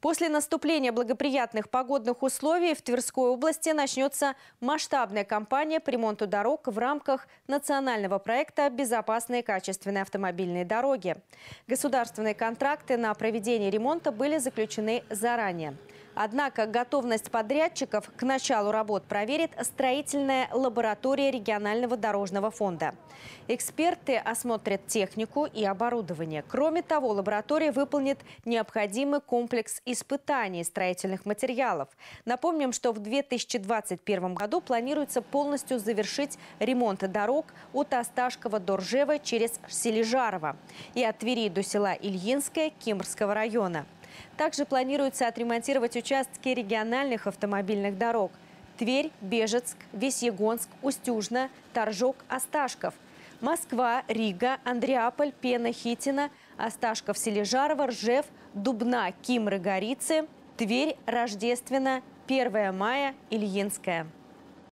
После наступления благоприятных погодных условий в Тверской области начнется масштабная кампания по ремонту дорог в рамках национального проекта «Безопасные качественные автомобильные дороги». Государственные контракты на проведение ремонта были заключены заранее. Однако готовность подрядчиков к началу работ проверит строительная лаборатория регионального дорожного фонда. Эксперты осмотрят технику и оборудование. Кроме того, лаборатория выполнит необходимый комплекс испытаний строительных материалов. Напомним, что в 2021 году планируется полностью завершить ремонт дорог от Осташкова до Ржева через Сележарово и от Твери до села Ильинское Кимрского района. Также планируется отремонтировать участки региональных автомобильных дорог – Тверь, Бежецк, Весьегонск, Устюжна, Торжок, Осташков – Москва, Рига, Андреаполь, Пена, Хитина, Осташков, Сележарова, Ржев, Дубна, Кимры, Горицы, Тверь, Рождественно, 1 мая, Ильинская.